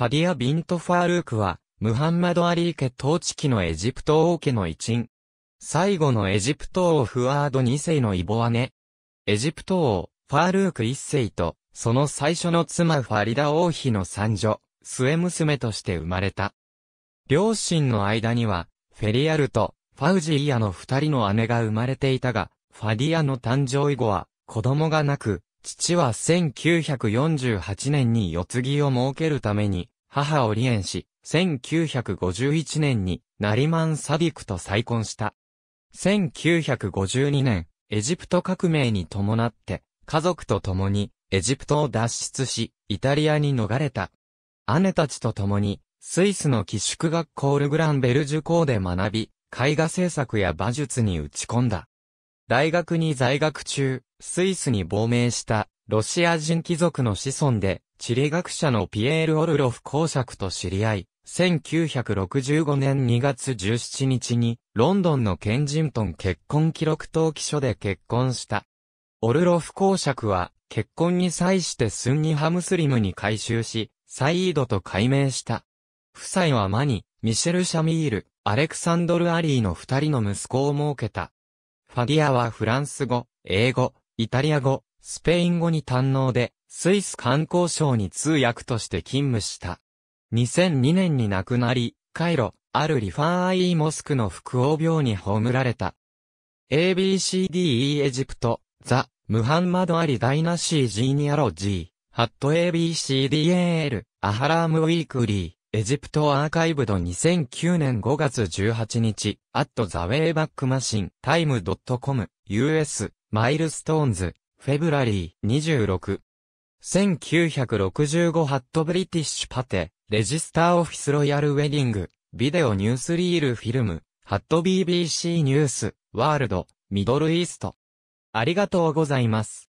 ファディア・ビント・ファールークは、ムハンマド・アリー家統治期のエジプト王家の一員。最後のエジプト王フワード2世のイボアネ。エジプト王、ファールーク1世と、その最初の妻ファリダ王妃の三女、末娘として生まれた。両親の間には、フェリアルと、ファウジーヤの二人の姉が生まれていたが、ファディアの誕生以後は、子供がなく、父は1948年に世継ぎを設けるために、母を離縁し、1951年にナリマン・サディクと再婚した。1952年、エジプト革命に伴って、家族と共にエジプトを脱出し、イタリアに逃れた。姉たちと共に、スイスの寄宿学校ルグランベル受講で学び、絵画制作や馬術に打ち込んだ。大学に在学中、スイスに亡命したロシア人貴族の子孫で、地理学者のピエール・オルロフ公爵と知り合い、1965年2月17日に、ロンドンのケンジントン結婚記録登記書で結婚した。オルロフ公爵は、結婚に際してスンニハムスリムに改宗し、サイードと改名した。夫妻はマニ、ミシェル・シャミール、アレクサンドル・アリーの二人の息子を設けた。ファディアはフランス語、英語、イタリア語、スペイン語に堪能で、スイス観光省に通訳として勤務した。2002年に亡くなり、カイロ、あるリファンアイーモスクの複合病に葬られた。ABCDE エジプト、ザ、ムハンマドアリダイナシージーニアロジー、ハット ABCDAL、アハラームウィークリー。エジプトアーカイブド2009年5月18日、アットザウェイバックマシン、タイム .com、US、マイルストーンズ、フェブラリー26。1965ハットブリティッシュパテ、レジスターオフィスロイヤルウェディング、ビデオニュースリールフィルム、ハット BBC ニュース、ワールド、ミドルイースト。ありがとうございます。